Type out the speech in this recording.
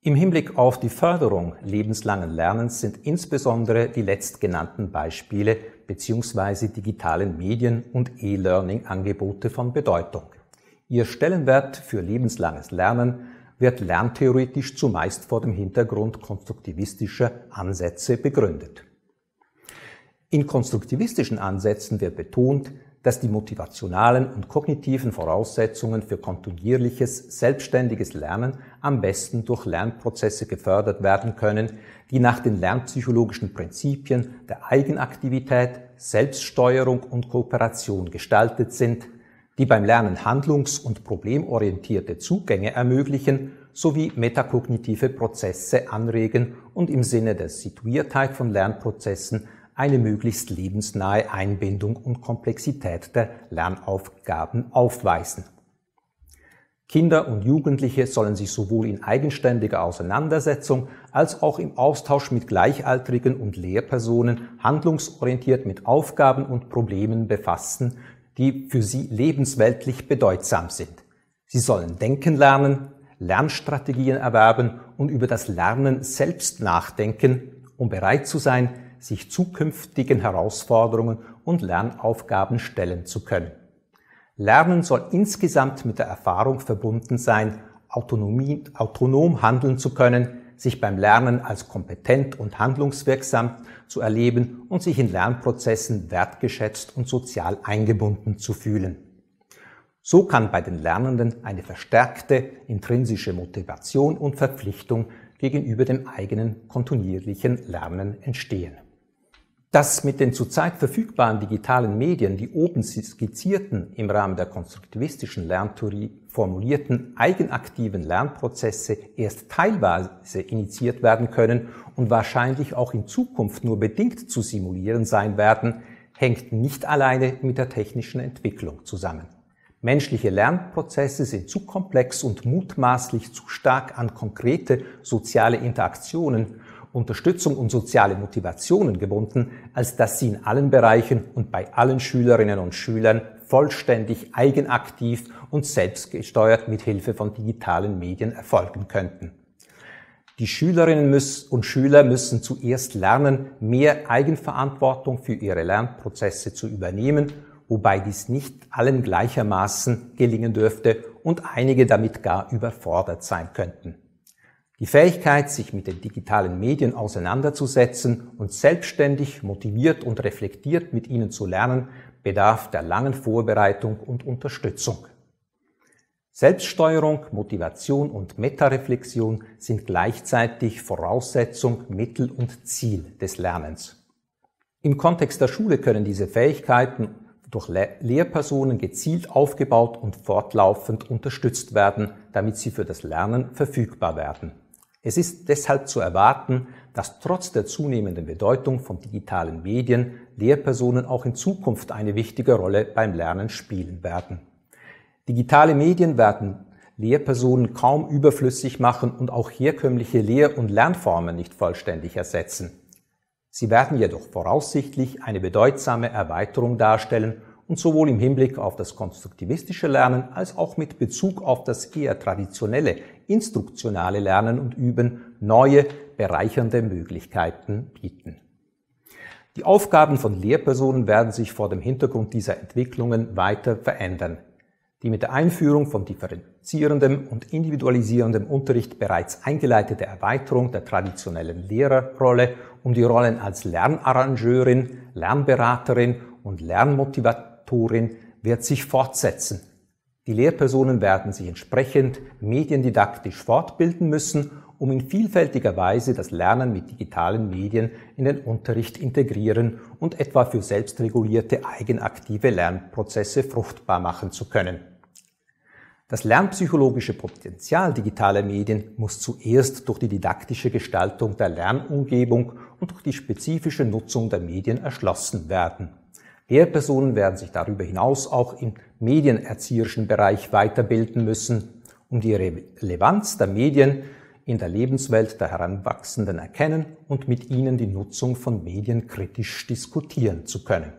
Im Hinblick auf die Förderung lebenslangen Lernens sind insbesondere die letztgenannten Beispiele bzw. digitalen Medien und E-Learning-Angebote von Bedeutung. Ihr Stellenwert für lebenslanges Lernen wird lerntheoretisch zumeist vor dem Hintergrund konstruktivistischer Ansätze begründet. In konstruktivistischen Ansätzen wird betont, dass die motivationalen und kognitiven Voraussetzungen für kontinuierliches, selbstständiges Lernen am besten durch Lernprozesse gefördert werden können, die nach den lernpsychologischen Prinzipien der Eigenaktivität, Selbststeuerung und Kooperation gestaltet sind, die beim Lernen handlungs- und problemorientierte Zugänge ermöglichen sowie metakognitive Prozesse anregen und im Sinne der Situiertheit von Lernprozessen eine möglichst lebensnahe Einbindung und Komplexität der Lernaufgaben aufweisen. Kinder und Jugendliche sollen sich sowohl in eigenständiger Auseinandersetzung als auch im Austausch mit Gleichaltrigen und Lehrpersonen handlungsorientiert mit Aufgaben und Problemen befassen, die für sie lebensweltlich bedeutsam sind. Sie sollen denken lernen, Lernstrategien erwerben und über das Lernen selbst nachdenken, um bereit zu sein, sich zukünftigen Herausforderungen und Lernaufgaben stellen zu können. Lernen soll insgesamt mit der Erfahrung verbunden sein, Autonomie, autonom handeln zu können, sich beim Lernen als kompetent und handlungswirksam zu erleben und sich in Lernprozessen wertgeschätzt und sozial eingebunden zu fühlen. So kann bei den Lernenden eine verstärkte intrinsische Motivation und Verpflichtung gegenüber dem eigenen kontinuierlichen Lernen entstehen dass mit den zurzeit verfügbaren digitalen Medien die oben skizzierten im Rahmen der konstruktivistischen Lerntheorie formulierten eigenaktiven Lernprozesse erst teilweise initiiert werden können und wahrscheinlich auch in Zukunft nur bedingt zu simulieren sein werden, hängt nicht alleine mit der technischen Entwicklung zusammen. Menschliche Lernprozesse sind zu komplex und mutmaßlich zu stark an konkrete soziale Interaktionen Unterstützung und soziale Motivationen gebunden, als dass sie in allen Bereichen und bei allen Schülerinnen und Schülern vollständig eigenaktiv und selbstgesteuert mit Hilfe von digitalen Medien erfolgen könnten. Die Schülerinnen und Schüler müssen zuerst lernen, mehr Eigenverantwortung für ihre Lernprozesse zu übernehmen, wobei dies nicht allen gleichermaßen gelingen dürfte und einige damit gar überfordert sein könnten. Die Fähigkeit, sich mit den digitalen Medien auseinanderzusetzen und selbstständig, motiviert und reflektiert mit ihnen zu lernen, bedarf der langen Vorbereitung und Unterstützung. Selbststeuerung, Motivation und Metareflexion sind gleichzeitig Voraussetzung, Mittel und Ziel des Lernens. Im Kontext der Schule können diese Fähigkeiten durch Lehrpersonen gezielt aufgebaut und fortlaufend unterstützt werden, damit sie für das Lernen verfügbar werden. Es ist deshalb zu erwarten, dass trotz der zunehmenden Bedeutung von digitalen Medien Lehrpersonen auch in Zukunft eine wichtige Rolle beim Lernen spielen werden. Digitale Medien werden Lehrpersonen kaum überflüssig machen und auch herkömmliche Lehr- und Lernformen nicht vollständig ersetzen. Sie werden jedoch voraussichtlich eine bedeutsame Erweiterung darstellen und sowohl im Hinblick auf das konstruktivistische Lernen als auch mit Bezug auf das eher traditionelle instruktionale Lernen und Üben neue, bereichernde Möglichkeiten bieten. Die Aufgaben von Lehrpersonen werden sich vor dem Hintergrund dieser Entwicklungen weiter verändern die mit der Einführung von differenzierendem und individualisierendem Unterricht bereits eingeleitete Erweiterung der traditionellen Lehrerrolle um die Rollen als Lernarrangeurin, Lernberaterin und Lernmotivatorin Faktorin wird sich fortsetzen. Die Lehrpersonen werden sich entsprechend mediendidaktisch fortbilden müssen, um in vielfältiger Weise das Lernen mit digitalen Medien in den Unterricht integrieren und etwa für selbstregulierte eigenaktive Lernprozesse fruchtbar machen zu können. Das lernpsychologische Potenzial digitaler Medien muss zuerst durch die didaktische Gestaltung der Lernumgebung und durch die spezifische Nutzung der Medien erschlossen werden. Lehrpersonen werden sich darüber hinaus auch im medienerzieherischen Bereich weiterbilden müssen, um die Relevanz der Medien in der Lebenswelt der Heranwachsenden erkennen und mit ihnen die Nutzung von Medien kritisch diskutieren zu können.